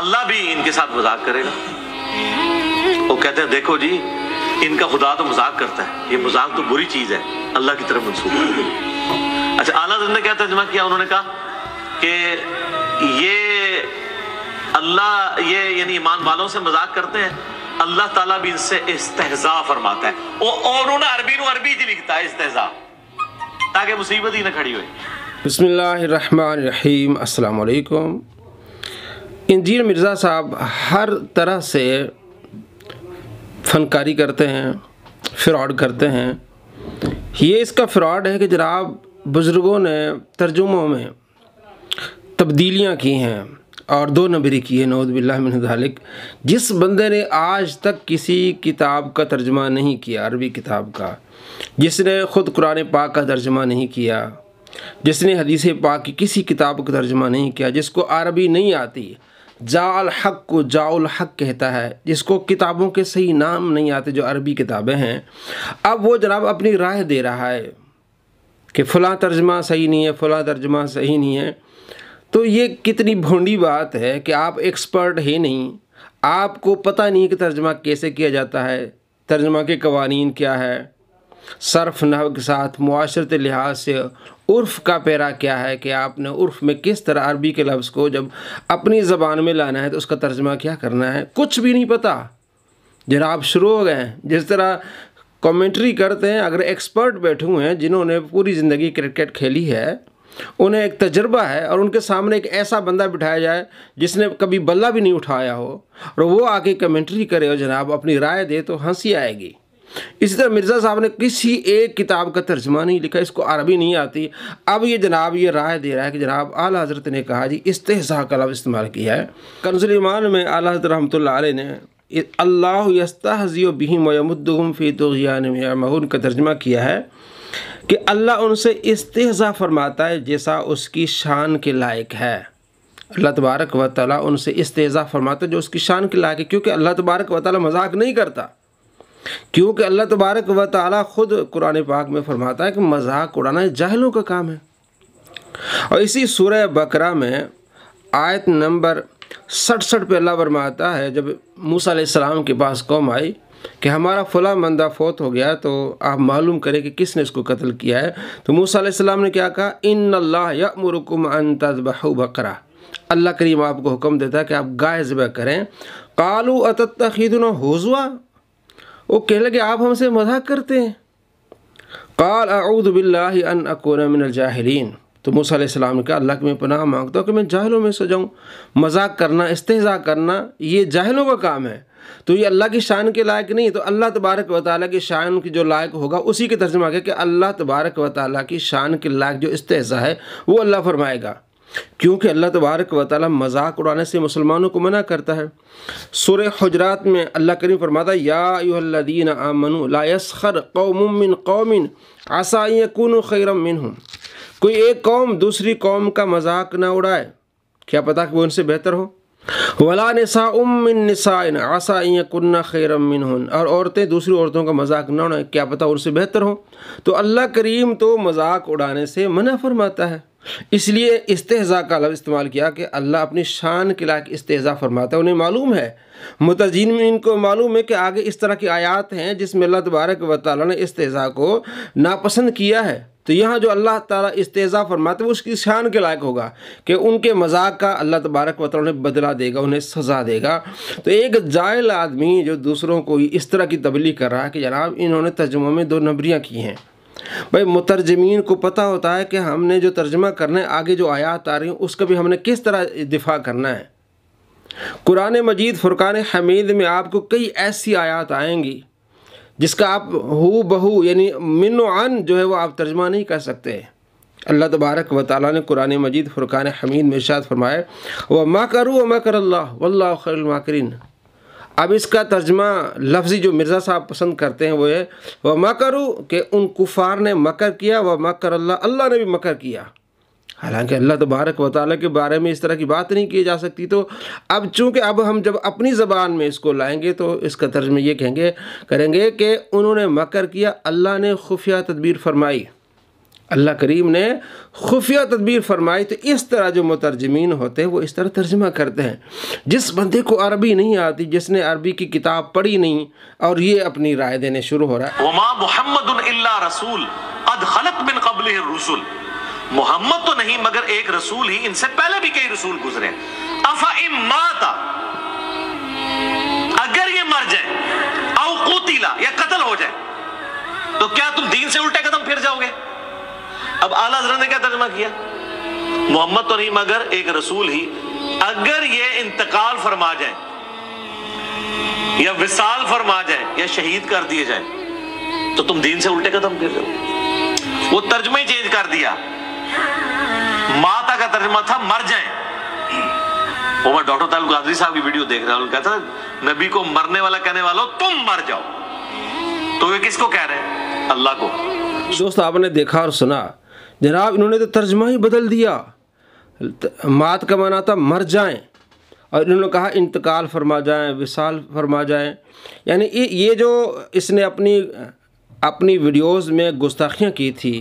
अल्लाह भी इनके साथ मजाक करेगा वो कहते हैं देखो जी इनका खुदा तो मजाक करता है ये मजाक तो बुरी चीज है अल्लाह की तरफ मनसूब अच्छा आला ने क्या तर्जमा किया उन्होंने कहा कि ये अल्लाह ये यानी ईमान वालों से मजाक करते हैं अल्लाह ताला भी इनसे इस्तेजा फरमाता है और उन्होंने अरबी नु अरबी च लिखता है इस्तेजा ताकि मुसीबत ही ना खड़ी हुई बिस्मिल्लाहिर्रहमानिर्रहीम अस्सलाम इंजीर मिर्ज़ा साहब हर तरह से फनकारी करते हैं फ्रॉड करते हैं ये इसका फ्रॉड है कि जनाब बुज़ुर्गों ने तर्जुमों में तब्दीलियाँ की हैं और दो नबरी की है नौदबिल्लामिनधालिक जिस बंदे ने आज तक किसी किताब का तर्जमा नहीं किया अरबी किताब का जिसने ख़ुद कुरान पाक का तर्जमा नहीं किया जिसने हदीस पाक की किसी किताब का तर्जमा नहीं किया जिसको अरबी नहीं आती जाल हक को जाउल हक कहता है जिसको किताबों के सही नाम नहीं आते जो अरबी किताबें हैं अब वो जनाब अपनी राय दे रहा है कि फ़लाँ तर्जमा सही नहीं है फ़लाँ तर्जमा सही नहीं है तो ये कितनी भोंडी बात है कि आप एक्सपर्ट ही नहीं आपको पता नहीं कि तर्जमा कैसे किया जाता है तर्जमा के कवानीन क्या है सर्फ नहव के साथ मुआरत लिहाज से उर्फ़ का पैरा क्या है कि आपने उर्फ़ में किस तरह अरबी के लफ्ज़ को जब अपनी ज़बान में लाना है तो उसका तर्जमा क्या करना है कुछ भी नहीं पता जनाब शुरू हो गए हैं जिस तरह कमेंट्री करते हैं अगर एक्सपर्ट बैठे हुए हैं जिन्होंने पूरी ज़िंदगी क्रिकेट खेली है उन्हें एक तजर्बा है और उनके सामने एक ऐसा बंदा बिठाया जाए जिसने कभी बल्ला भी नहीं उठाया हो और वो आके कमेंट्री करे और जनाब अपनी राय दे तो हंसी आएगी इसी तरह मिर्ज़ा साहब ने किसी एक किताब का तर्जमा नहीं लिखा इसको अरबी नहीं आती अब ये जनाब ये राय दे रहा है कि जनाब आल हज़रत ने कहा जी इस्तेसा का लफ इस्तेमाल किया है कंजुलमान में आला हज़रत रहमत ने अल्लाह यस्ताजियो बिहिम फ़ी का तर्जमा किया है कि अल्लाह उनसे इस्तेजा फरमाता है जैसा उसकी शान के लायक है अल्लाह तबारक व ताली उनसे इस्तेजा फरमाता है जो उसकी शान के लायक है क्योंकि अल्लाह तबारक व ताली मजाक नहीं करता क्योंकि अल्लाह तबारक व ताली ख़ुद कुरान पाक में फरमाता है कि मजाक उड़ाना जाहलों का काम है और इसी सूर्य बकरा में आयत नंबर सड़सठ पे अल्लाह फरमाता है जब मूसा सलाम के पास कौम आई कि हमारा फला मंदा फोत हो गया तो आप मालूम करें कि किसने इसको कत्ल किया है तो मूसा सलाम ने क्या कहा इन अल्लाह यमरकुम तजबहू बकरा अल्लाह करीम आपको हुक्म देता है कि आप गाय ज़बह करें कालू अतत खीदना वो कह लगे आप हमसे मजाक करते हैं काल अऊदबिल्लान तो मूसम ने कहा अल्लाह के मैं पनाह मांगता हूँ कि मैं जाहलों में सजाऊँ जाऊँ मजाक करना इस्तेजा करना ये जाहलों का काम है तो ये अल्लाह की शान के लायक नहीं तो अल्लाह तबारक व ताल की शान की जो लायक होगा उसी के तर्जमा के कि अल्लाह तबारक व ताल की शान के लायक जो इस्तेजा है वो अल्लाह फरमाएगा क्योंकि अल्लाह तबारक व ताली मजाक उड़ाने से मुसलमानों को मना करता है सुर हजरात में अल्लाह करीम फरमाता यादीन आमनु लायसर कौमिन कौमिन आसाइय कन खैरम मिन हूँ कोई एक कौम दूसरी कौम का मजाक ना उड़ाए क्या पता कि वो उनसे बेहतर हो वला नसा उमिन नसाइन आसा कन्ना खैरम मिन हूँ और औरतें दूसरी औरतों का मजाक ना उड़ाएँ क्या पता उनसे बेहतर हो तो अल्लाह करीम तो मजाक उड़ाने से मना फरमाता है इसलिए इस्तेजा का लफ्ज़ इस्तेमाल किया कि अल्लाह अपनी शान के लायक इस्तेजा फरमाता है उन्हें मालूम है मुतजिन में इनको मालूम है कि आगे इस तरह की आयात हैं जिसमें अल्लाह तबारक व ताली ने इस्तेजा को नापसंद किया है तो यहाँ जो अल्लाह ताला इस्तेज़ा फरमाते हैं उसकी शान के लायक होगा कि उनके मजाक का अल्लाह तबारक वाल ने बदला देगा उन्हें सज़ा देगा तो एक जायल आदमी जो दूसरों को इस तरह की तब्ली कर रहा है कि जनाब इन्होंने तर्जुमों में दो नबरियाँ की हैं भाई मुतरजमीन को पता होता है कि हमने जो तर्जमा करना है आगे जो आयात आ रही है उसका भी हमने किस तरह दिफा करना है कुरान मजीद फ़ुरक़ान हमीद में आपको कई ऐसी आयात आएंगी जिसका आप हु बहू यानी मिनो अन जो है वो आप तर्जमा नहीं कर सकते अल्लाह तबारक व ताली ने कुरान मजीद फ़ुरक़ान हमीद में इर्शाद फरमाए व माँ करूँ व मैं करल्ला अल्लाह वल्ला अब इसका तर्जमा लफ्ज़ी जो मिर्ज़ा साहब पसंद करते हैं वो है वह मकरू कि उन कुफ़ार ने मकर किया व मकर अल्लाह अल्लाह ने भी मकर किया हालांकि अल्लाह तबारक वाली के बारे में इस तरह की बात नहीं की जा सकती तो अब चूँकि अब हम जब अपनी ज़बान में इसको लाएंगे तो इसका तर्जमा ये कहेंगे करेंगे कि उन्होंने मकर किया अल्लाह ने खुफिया तदबीर फरमाई अल्लाह करीम ने खुफिया तदबीर फरमाई तो इस तरह जो मुतरजमीन होते हैं वो इस तरह तर्जमा करते हैं जिस बंदे को अरबी नहीं आती जिसने अरबी की किताब पढ़ी नहीं और ये अपनी राय देने शुरू हो रहा है मोहम्मद तो नहीं मगर एक रसूल ही इनसे पहले भी कई रसूल गुजरे अफा अगर ये मर जाए या कतल हो जाए तो क्या तुम दीन से उल्टे कदम फिर जाओगे अब आला हजरत ने क्या तर्जमा किया मोहम्मद तो नहीं मगर एक रसूल ही अगर ये इंतकाल फरमा जाए या विशाल फरमा जाए या शहीद कर दिए जाए तो तुम दीन से उल्टे कदम फिर रहे वो तर्जमा ही चेंज कर दिया माता का तर्जमा था मर जाए वो मैं डॉक्टर तालब गादरी साहब की वीडियो देख रहा हूं कहता नबी को मरने वाला कहने वाला तुम मर जाओ तो ये किसको कह रहे हैं अल्लाह को दोस्त आपने देखा और सुना जनाब इन्होंने तो तर्जमा ही बदल दिया मात का माना था मर जाएं और इन्होंने कहा इंतकाल फरमा जाएं विशाल फरमा जाएं यानी ये जो इसने अपनी अपनी वीडियोस में गुस्ताखियाँ की थी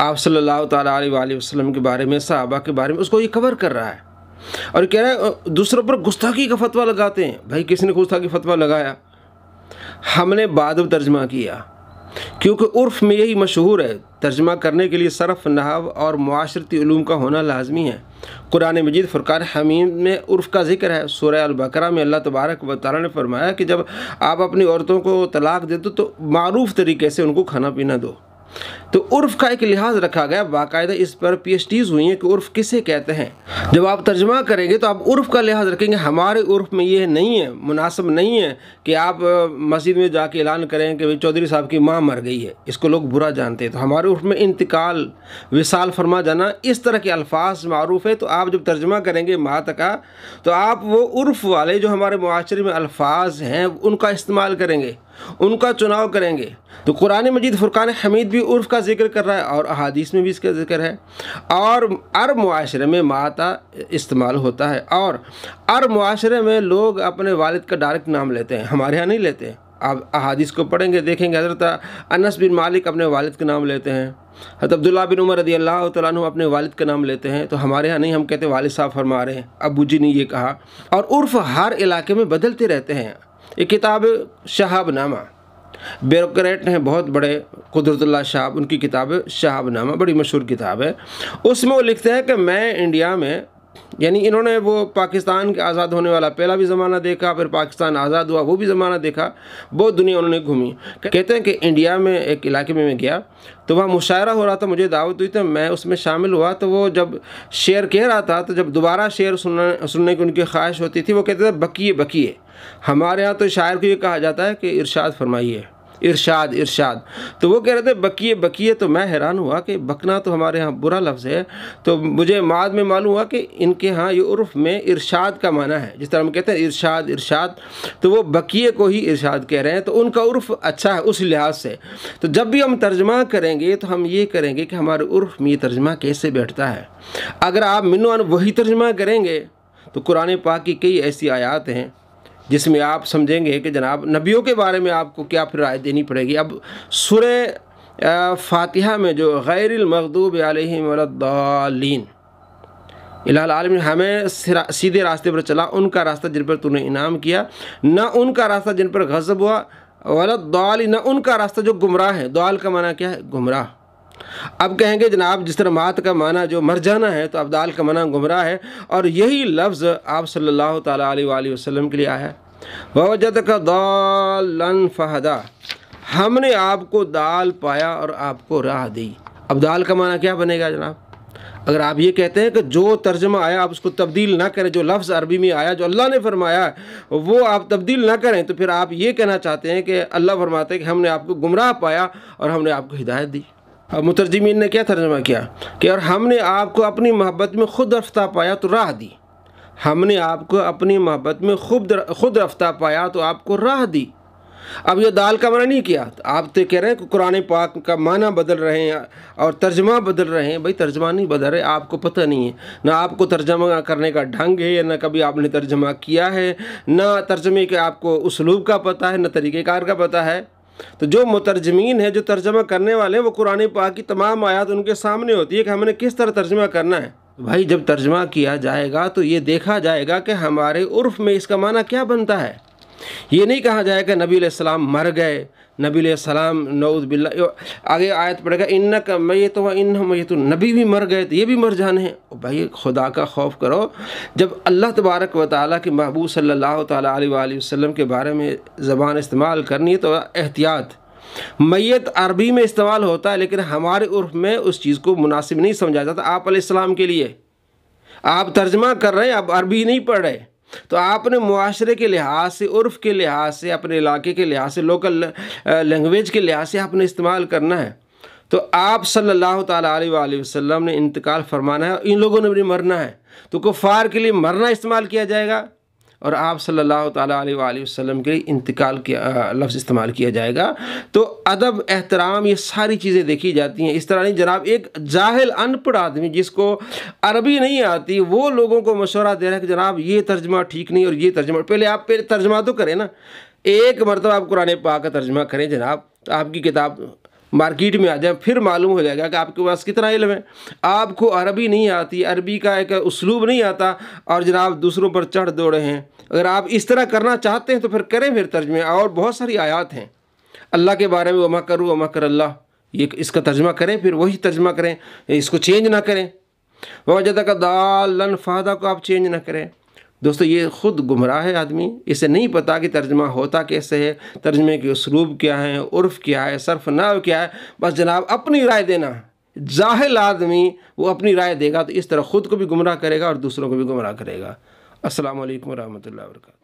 आप सल्ला अलैहि के बारे में साहबा के बारे में उसको ये कवर कर रहा है और कह रहा है दूसरों पर गुस्ताखी का फतवा लगाते हैं भाई किसी ने गुस्ताखी फतवा लगाया हमने बाद तर्जमा किया क्योंकि उर्फ़ में यही मशहूर है तर्जमा करने के लिए सरफ नहाव और माशरती का होना लाजमी है कुरान मजीद फ़ुरक़ान हमीद में उर्फ़ का जिक्र है सूर्य अलबकरा में अल्लाह तबारक व ने फरमाया कि जब आप अपनी औरतों को तलाक दे दो तो मरूफ़ तरीके से उनको खाना पीना दो तो उर्फ का एक लिहाज रखा गया बाकायदा इस पर पीएचडीज हुई हैं कि उर्फ किसे कहते हैं जब आप तर्जमा करेंगे तो आप उर्फ का लिहाज रखेंगे हमारे उर्फ में ये नहीं है मुनासिब नहीं है कि आप मस्जिद में जाके ऐलान करें कि भाई चौधरी साहब की माँ मर गई है इसको लोग बुरा जानते हैं तो हमारे उर्फ में इंतकाल विशाल फरमा जाना इस तरह के अल्फाज मरूफ है तो आप जब तर्जमा करेंगे मात का तो आप वो उर्फ वाले जो हमारे माशरे में अल्फाज हैं उनका इस्तेमाल करेंगे उनका चुनाव करेंगे तो कुरान मजीद फ़ुरक़ान हमीद भी उर्फ का का जिक्र कर रहा है और अहादीस में भी इसका जिक्र है और अरब माशरे में माता इस्तेमाल होता है और अरब माशरे में लोग अपने वालिद का डायरेक्ट नाम लेते हैं हमारे यहाँ नहीं लेते अब आप अहादीस को पढ़ेंगे देखेंगे हज़रत अनस बिन मालिक अपने वालिद का नाम लेते हैं हज़रत अब्दुल्ला बिन उमर रदी अल्लाह तु अपने वालिद का नाम लेते हैं तो हमारे यहाँ नहीं हम कहते वालिद साहब फरमा रहे हैं अबू जी ने यह कहा और उर्फ हर इलाके में बदलते रहते हैं ये किताब शहाबनामा ब्यूरोट हैं बहुत बड़े कुदरतुल्ला शाह उनकी किताब शाहबनामा बड़ी मशहूर किताब है उसमें वो लिखते हैं कि मैं इंडिया में यानी इन्होंने वो पाकिस्तान के आज़ाद होने वाला पहला भी ज़माना देखा फिर पाकिस्तान आज़ाद हुआ वो भी ज़माना देखा बहुत दुनिया उन्होंने घूमी कहते हैं कि इंडिया में एक इलाके में मैं गया तो वहाँ मुशायरा हो रहा था मुझे दावत हुई तो मैं उसमें शामिल हुआ तो वो जब शेर कह रहा था तो जब दोबारा शेर सुनने सुनने की उनकी ख्वाहिश होती थी वो कहते थे बकिए बकिए हमारे यहाँ तो शायर को ये कहा जाता है कि इरशाद फरमाइए इरशाद इरशाद तो वो कह रहे थे बकिए बकिए तो मैं हैरान हुआ कि बकना तो हमारे यहाँ बुरा लफ्ज़ है तो मुझे माद में मालूम हुआ कि इनके यहाँ ये उर्फ में इरशाद का माना है जिस तरह हम कहते हैं इरशाद इरशाद तो वो बकिए को ही इरशाद कह रहे हैं तो उनका उर्फ अच्छा है उस लिहाज से तो जब भी हम तर्जमा करेंगे तो हम ये करेंगे कि हमारे उर्फ में ये तर्जमा कैसे बैठता है अगर आप मिनवान वही तर्जमा करेंगे तो कुरान पाक की कई ऐसी आयात हैं जिसमें आप समझेंगे कि जनाब नबियों के बारे में आपको क्या फिर राय देनी पड़ेगी अब सुर फातिहा में जो गैरमखूब आलिमदालीन इलाल आलम हमें सीधे रास्ते पर चला उनका रास्ता जिन पर तूने इनाम किया न उनका रास्ता जिन पर गज़ब हुआ वाल दाल न उनका रास्ता जो गुमराह है दाल का माना क्या है गुमराह अब कहेंगे जनाब जिस तरह मात का माना जो मर जाना है तो अब्दाल का माना गुमराह है और यही लफ्ज़ आप सल्लल्लाहु अलैहि वसल्लम के लिए आया है वजद का दालन फहदा हमने आपको दाल पाया और आपको राह दी अब दाल का माना क्या बनेगा जनाब अगर आप ये कहते हैं कि जो तर्जमा आया आप उसको तब्दील ना करें जो लफ्ज़ अरबी में आया जो अल्लाह ने फरमाया वो आप तब्दील ना करें तो फिर आप ये कहना चाहते हैं कि अल्लाह फरमाते हैं कि हमने आपको गुमराह पाया और हमने आपको हिदायत दी मुतरजमीन ने क्या तर्जमा किया कि और हमने आपको अपनी मोहब्बत में खुद रफ्ता पाया तो राह दी हमने आपको अपनी मोहब्बत में खुद खुद रफ्ता पाया तो आपको राह दी अब यह दाल का मना नहीं किया तो आप तो कह रहे हैं कि कुरान पाक का माना बदल रहे हैं और तर्जमा बदल रहे हैं भाई तर्जमा नहीं बदल रहे आपको पता नहीं है ना आपको तर्जमा करने का ढंग है ना कभी आपने तर्जमा किया है ना तर्जमे के आपको उसलूब का पता है ना तरीक़ेकार का पता है तो जो मुतरजमीन है जो तर्जमा करने वाले हैं वो कुरान पाक की तमाम आयात उनके सामने होती है कि हमने किस तरह तर्जमा करना है तो भाई जब तर्जमा किया जाएगा तो ये देखा जाएगा कि हमारे उर्फ में इसका माना क्या बनता है ये नहीं कहा जाएगा नबी सलाम मर गए नबी सलाम नऊद बिल्ला आगे आयत पड़ेगा इन्ना का मैं तो इन मैं तो नबी भी मर गए तो ये भी मर जाने हैं भाई खुदा का खौफ करो जब अल्लाह तबारक व ताली के महबूब सल्लल्लाहु अलैहि के बारे में ज़बान इस्तेमाल करनी है तो एहतियात मैत अरबी में इस्तेमाल होता है लेकिन हमारे उर्फ में उस चीज़ को मुनासिब नहीं समझा जाता आप के लिए आप तर्जमा कर रहे हैं आप अरबी नहीं पढ़ रहे तो आपने मुआरे के लिहाज से उर्फ़ के लिहाज से अपने इलाके के लिहाज से लोकल लैंग्वेज के लिहाज से आपने इस्तेमाल करना है तो आप सल्लल्लाहु सल्ला वसल्लम ने इंतकाल फरमाना है इन लोगों ने भी मरना है तो कुफ़ार के लिए मरना इस्तेमाल किया जाएगा और आप सल्लल्लाहु अलैहि वसल्लम के इंतकाल के लफ्ज़ इस्तेमाल किया जाएगा तो अदब एहतराम ये सारी चीज़ें देखी जाती हैं इस तरह नहीं जनाब एक जाहिल अनपढ़ आदमी जिसको अरबी नहीं आती वो लोगों को मशवरा दे रहा है कि जनाब ये तर्जमा ठीक नहीं और ये तर्जमा पहले आप पहले तर्जमा तो करें ना एक मरतब आप कुरान पाक का तर्जमा करें जनाब तो आपकी किताब मार्केट में आ जाए फिर मालूम हो जाएगा कि आपके पास कितना इल्म है आपको अरबी नहीं आती अरबी का एक उसलूब नहीं आता और जनाब दूसरों पर चढ़ दो रहे हैं अगर आप इस तरह करना चाहते हैं तो फिर करें फिर तर्जमे और बहुत सारी आयात हैं अल्लाह के बारे में वमा करूँ वमा कर अल्लाह ये इसका तर्जमा करें फिर वही तर्जमा करें इसको चेंज ना करें वजह का दाल लन फादा को आप चेंज ना करें दोस्तों ये ख़ुद गुमराह है आदमी इसे नहीं पता कि तर्जमा होता कैसे है तर्जमे के उसलूब क्या हैं उर्फ़ क्या है सरफ नाव क्या है बस जनाब अपनी राय देना जाहिल आदमी वो अपनी राय देगा तो इस तरह ख़ुद को भी गुमराह करेगा और दूसरों को भी गुमराह करेगा असलकम वरहमल वर्क